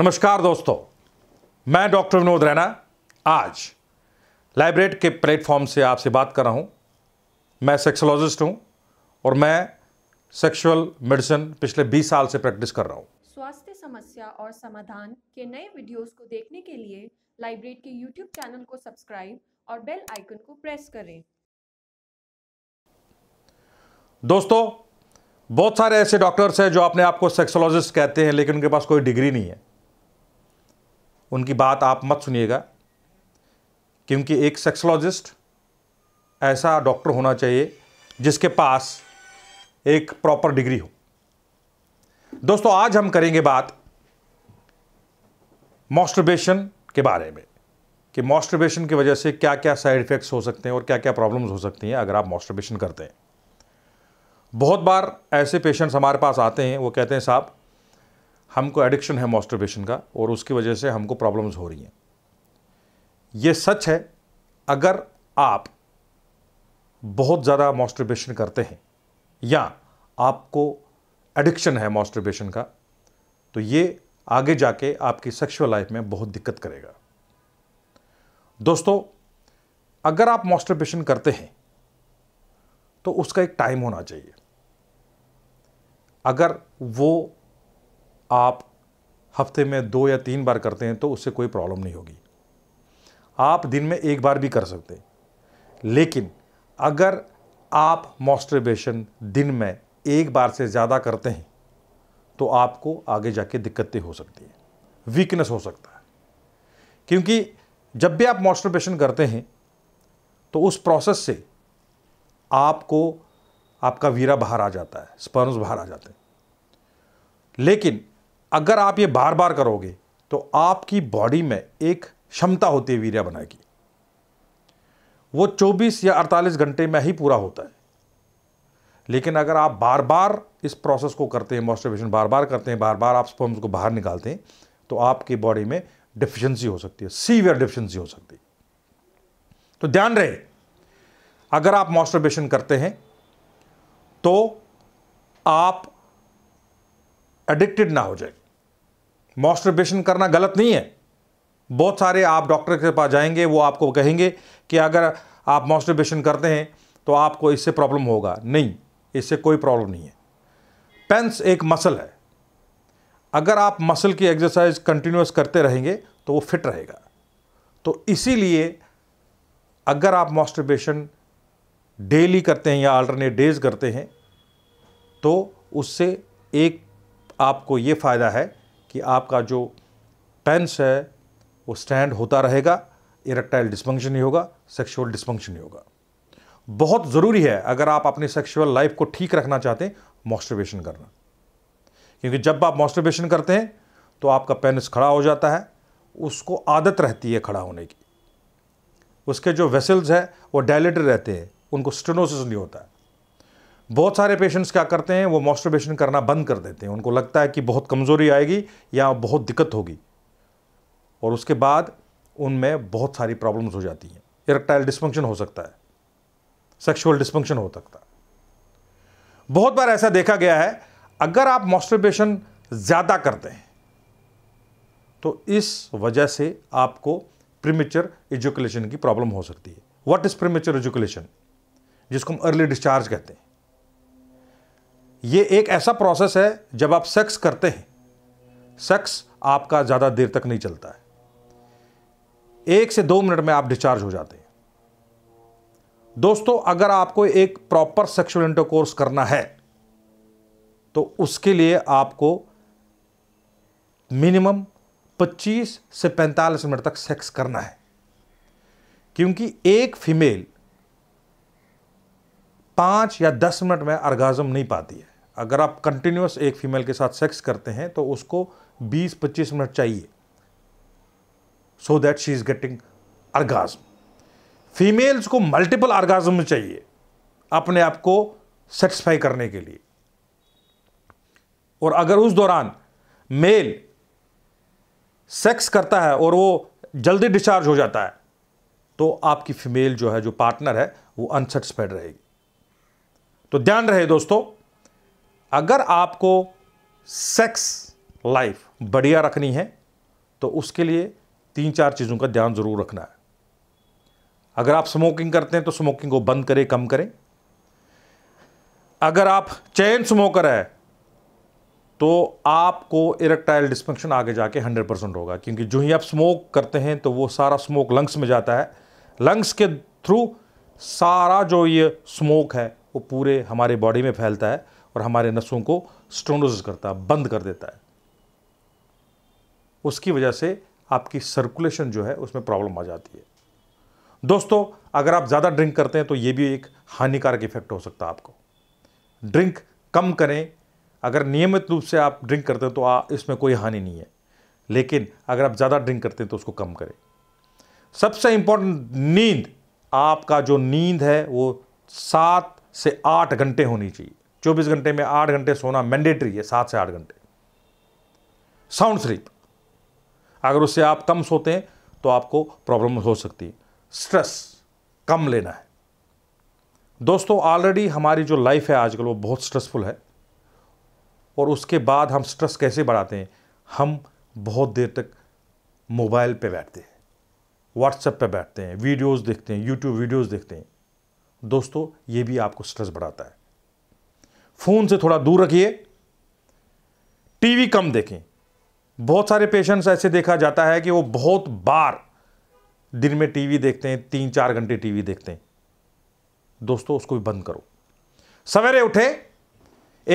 नमस्कार दोस्तों मैं डॉक्टर विनोद रैना आज लाइब्रेट के प्लेटफॉर्म से आपसे बात कर रहा हूं मैं सेक्सोलॉजिस्ट हूं और मैं सेक्सुअल मेडिसिन पिछले 20 साल से प्रैक्टिस कर रहा हूँ स्वास्थ्य समस्या और समाधान के नए वीडियोस को देखने के लिए लाइब्रेट के यूट्यूब चैनल को सब्सक्राइब और बेल आइकन को प्रेस करें दोस्तों बहुत सारे ऐसे डॉक्टर्स हैं जो अपने आप को सेक्सोलॉजिस्ट कहते हैं लेकिन उनके पास कोई डिग्री नहीं है उनकी बात आप मत सुनिएगा क्योंकि एक सेक्सोलॉजिस्ट ऐसा डॉक्टर होना चाहिए जिसके पास एक प्रॉपर डिग्री हो दोस्तों आज हम करेंगे बात मॉस्ट्रबेशन के बारे में कि मॉस्ट्रबेशन की वजह से क्या क्या साइड इफ़ेक्ट्स हो सकते हैं और क्या क्या प्रॉब्लम्स हो सकती हैं अगर आप मॉस्ट्रबेशन करते हैं बहुत बार ऐसे पेशेंट्स हमारे पास आते हैं वो कहते हैं साहब हमको एडिक्शन है मॉस्टरबेशन का और उसकी वजह से हमको प्रॉब्लम्स हो रही हैं ये सच है अगर आप बहुत ज़्यादा मॉस्टरबेशन करते हैं या आपको एडिक्शन है मॉस्टरबेशन का तो ये आगे जाके आपकी सेक्सुअल लाइफ में बहुत दिक्कत करेगा दोस्तों अगर आप मॉस्टरबेशन करते हैं तो उसका एक टाइम होना चाहिए अगर वो आप हफ्ते में दो या तीन बार करते हैं तो उससे कोई प्रॉब्लम नहीं होगी आप दिन में एक बार भी कर सकते हैं लेकिन अगर आप मॉस्ट्रेबेशन दिन में एक बार से ज़्यादा करते हैं तो आपको आगे जाके दिक्कतें हो सकती हैं वीकनेस हो सकता है क्योंकि जब भी आप मॉस्ट्रबेशन करते हैं तो उस प्रोसेस से आपको आपका वीरा बाहर आ जाता है स्पर्म्स बाहर आ जाते हैं लेकिन अगर आप ये बार बार करोगे तो आपकी बॉडी में एक क्षमता होती है वीर्य बनाएगी वो 24 या 48 घंटे में ही पूरा होता है लेकिन अगर आप बार बार इस प्रोसेस को करते हैं मॉस्टिवेशन बार बार करते हैं बार बार आप स्पर्म्स को बाहर निकालते हैं तो आपकी बॉडी में डिफिशेंसी हो सकती है सीवियर डिफिशेंसी हो सकती है तो ध्यान रहे अगर आप मॉइस्चराइजेशन करते हैं तो आप एडिक्टेड ना हो जाए मॉस्टरबेशन करना गलत नहीं है बहुत सारे आप डॉक्टर के पास जाएंगे वो आपको कहेंगे कि अगर आप मॉस्टरबेशन करते हैं तो आपको इससे प्रॉब्लम होगा नहीं इससे कोई प्रॉब्लम नहीं है पेंस एक मसल है अगर आप मसल की एक्सरसाइज कंटिन्यूस करते रहेंगे तो वो फिट रहेगा तो इसीलिए अगर आप मॉस्टरबेशन डेली करते हैं या अल्टरनेट डेज करते हैं तो उससे एक आपको ये फ़ायदा है कि आपका जो पेंस है वो स्टैंड होता रहेगा इरेक्टाइल डिस्फंक्शन ही होगा सेक्शुअल डिस्फंक्शन ही होगा बहुत ज़रूरी है अगर आप अपनी सेक्सुअल लाइफ को ठीक रखना चाहते हैं मॉस्टरबेशन करना क्योंकि जब आप मॉस्टरबेशन करते हैं तो आपका पेनिस खड़ा हो जाता है उसको आदत रहती है खड़ा होने की उसके जो वेसल्स हैं वो डायलेटेड रहते हैं उनको स्टेनोसिस नहीं होता है बहुत सारे पेशेंट्स क्या करते हैं वो मॉस्टरबेशन करना बंद कर देते हैं उनको लगता है कि बहुत कमज़ोरी आएगी या बहुत दिक्कत होगी और उसके बाद उनमें बहुत सारी प्रॉब्लम्स हो जाती हैं इरेक्टाइल डिस्फंक्शन हो सकता है सेक्सुअल डिस्फंक्शन हो सकता है बहुत बार ऐसा देखा गया है अगर आप मॉस्टरबेशन ज़्यादा करते हैं तो इस वजह से आपको प्रीमेचर एजुकुलेशन की प्रॉब्लम हो सकती है व्हाट इज़ प्रीमेचर एजुकुलेशन जिसको हम अर्ली डिस्चार्ज कहते हैं ये एक ऐसा प्रोसेस है जब आप सेक्स करते हैं सेक्स आपका ज़्यादा देर तक नहीं चलता है एक से दो मिनट में आप डिस्चार्ज हो जाते हैं दोस्तों अगर आपको एक प्रॉपर सेक्सुअल इंटरकोर्स करना है तो उसके लिए आपको मिनिमम 25 से 45 मिनट तक सेक्स करना है क्योंकि एक फीमेल पांच या दस मिनट में अर्गाजम नहीं पाती है अगर आप कंटिन्यूस एक फीमेल के साथ सेक्स करते हैं तो उसको 20-25 मिनट चाहिए so that she is getting orgasm females को मल्टीपल आर्गाज्म चाहिए अपने आप को सेटिस्फाई करने के लिए और अगर उस दौरान मेल सेक्स करता है और वो जल्दी डिस्चार्ज हो जाता है तो आपकी फीमेल जो है जो पार्टनर है वो अनसेटिस्फाइड रहेगी तो ध्यान रहे दोस्तों अगर आपको सेक्स लाइफ बढ़िया रखनी है तो उसके लिए तीन चार चीज़ों का ध्यान ज़रूर रखना है अगर आप स्मोकिंग करते हैं तो स्मोकिंग को बंद करें कम करें अगर आप चैन स्मोकर है तो आपको इरेक्टाइल डिस्फंक्शन आगे जाके 100 परसेंट होगा क्योंकि जो ही आप स्मोक करते हैं तो वो सारा स्मोक लंग्स में जाता है लंग्स के थ्रू सारा जो ये स्मोक है वो पूरे हमारे बॉडी में फैलता है और हमारे नसों को स्टोनोज करता है बंद कर देता है उसकी वजह से आपकी सर्कुलेशन जो है उसमें प्रॉब्लम आ जाती है दोस्तों अगर आप ज़्यादा ड्रिंक करते हैं तो ये भी एक हानिकारक इफेक्ट हो सकता है आपको ड्रिंक कम करें अगर नियमित रूप से आप ड्रिंक करते हैं तो आ, इसमें कोई हानि नहीं है लेकिन अगर आप ज़्यादा ड्रिंक करते हैं तो उसको कम करें सबसे इंपॉर्टेंट नींद आपका जो नींद है वो सात से आठ घंटे होनी चाहिए 24 घंटे में आठ घंटे सोना मैंडेटरी है सात से आठ घंटे साउंड स्लीप अगर उससे आप कम सोते हैं तो आपको प्रॉब्लम हो सकती है स्ट्रेस कम लेना है दोस्तों ऑलरेडी हमारी जो लाइफ है आजकल वो बहुत स्ट्रेसफुल है और उसके बाद हम स्ट्रेस कैसे बढ़ाते हैं हम बहुत देर तक मोबाइल पे बैठते हैं व्हाट्सएप पे बैठते हैं वीडियोस देखते हैं यूट्यूब वीडियोस देखते हैं दोस्तों ये भी आपको स्ट्रेस बढ़ाता है फ़ोन से थोड़ा दूर रखिए टीवी कम देखें बहुत सारे पेशेंट्स ऐसे देखा जाता है कि वो बहुत बार दिन में टीवी देखते हैं तीन चार घंटे टीवी देखते हैं दोस्तों उसको भी बंद करो सवेरे उठे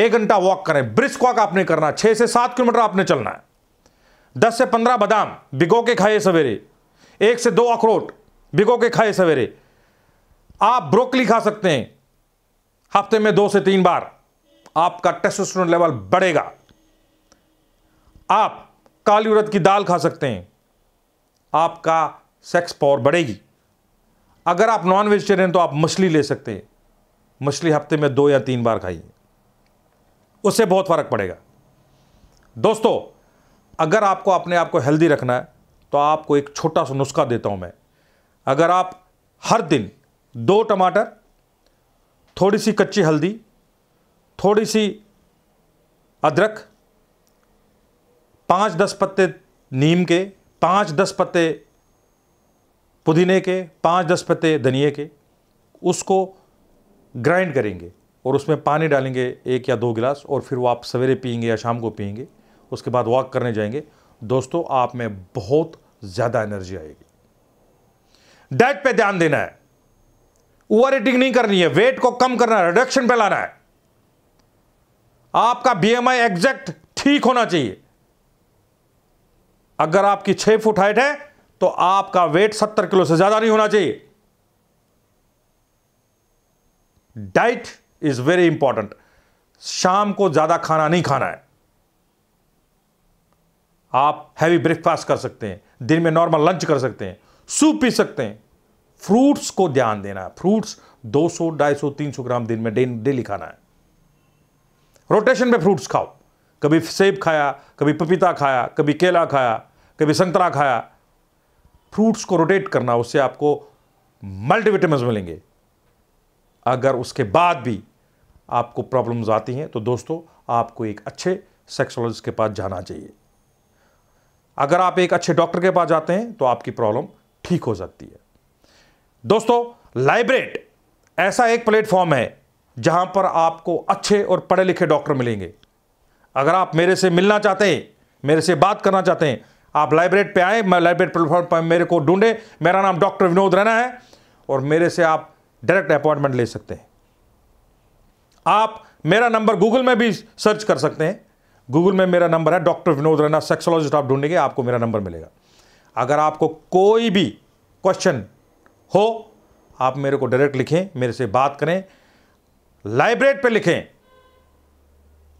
एक घंटा वॉक करें ब्रिस्क वॉक आपने करना छः से सात किलोमीटर आपने चलना है दस से पंद्रह बादाम भिगो के खाए सवेरे एक से दो अखरोट भिगो के खाए सवेरे आप ब्रोकली खा सकते हैं हफ्ते में दो से तीन बार आपका टेस्टोस्टेरोन लेवल बढ़ेगा आप काली उड़द की दाल खा सकते हैं आपका सेक्स पावर बढ़ेगी अगर आप नॉन वेजिटेरियन तो आप मछली ले सकते हैं मछली हफ्ते में दो या तीन बार खाइए उससे बहुत फ़र्क पड़ेगा दोस्तों अगर आपको अपने आप को हेल्दी रखना है तो आपको एक छोटा सा नुस्खा देता हूं मैं अगर आप हर दिन दो टमाटर थोड़ी सी कच्ची हल्दी थोड़ी सी अदरक पाँच दस पत्ते नीम के पाँच दस पत्ते पुदीने के पाँच दस पत्ते धनिए के उसको ग्राइंड करेंगे और उसमें पानी डालेंगे एक या दो गिलास और फिर वो आप सवेरे पियेंगे या शाम को पियेंगे उसके बाद वॉक करने जाएंगे दोस्तों आप में बहुत ज़्यादा एनर्जी आएगी डाइट पे ध्यान देना है ओवर ईटिंग नहीं करनी है वेट को कम करना है रिडक्शन पे लाना है आपका बीएमआई एग्जैक्ट ठीक होना चाहिए अगर आपकी छह फुट हाइट है तो आपका वेट सत्तर किलो से ज्यादा नहीं होना चाहिए डाइट इज वेरी इंपॉर्टेंट शाम को ज्यादा खाना नहीं खाना है आप हैवी ब्रेकफास्ट कर सकते हैं दिन में नॉर्मल लंच कर सकते हैं सूप पी सकते हैं फ्रूट्स को ध्यान देना है फ्रूट्स 200, 250, 300 ग्राम दिन में डेली खाना है रोटेशन में फ्रूट्स खाओ कभी सेब खाया कभी पपीता खाया कभी केला खाया कभी संतरा खाया फ्रूट्स को रोटेट करना उससे आपको मल्टीविटामिन मिलेंगे अगर उसके बाद भी आपको प्रॉब्लम्स आती हैं तो दोस्तों आपको एक अच्छे सेक्सोलॉजिस्ट के पास जाना चाहिए अगर आप एक अच्छे डॉक्टर के पास जाते हैं तो आपकी प्रॉब्लम ठीक हो सकती है दोस्तों लाइब्रेट ऐसा एक प्लेटफॉर्म है जहां पर आपको अच्छे और पढ़े लिखे डॉक्टर मिलेंगे अगर आप मेरे से मिलना चाहते हैं मेरे से बात करना चाहते हैं आप लाइब्रेट पे आए मैं लाइब्रेट प्लेटफॉर्म पर मेरे को ढूंढे मेरा नाम डॉक्टर विनोद रैना है और मेरे से आप डायरेक्ट अपॉइंटमेंट ले सकते हैं आप मेरा नंबर गूगल में भी सर्च कर सकते हैं गूगल में मेरा नंबर है डॉक्टर विनोद रैना सेक्सोलॉजिस्ट आप ढूंढेंगे आपको मेरा नंबर मिलेगा अगर आपको कोई भी क्वेश्चन हो आप मेरे को डायरेक्ट लिखें मेरे से बात करें लाइब्रेट पे लिखें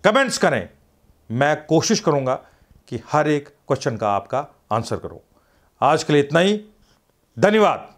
कमेंट्स करें मैं कोशिश करूंगा कि हर एक क्वेश्चन का आपका आंसर करूं आज के लिए इतना ही धन्यवाद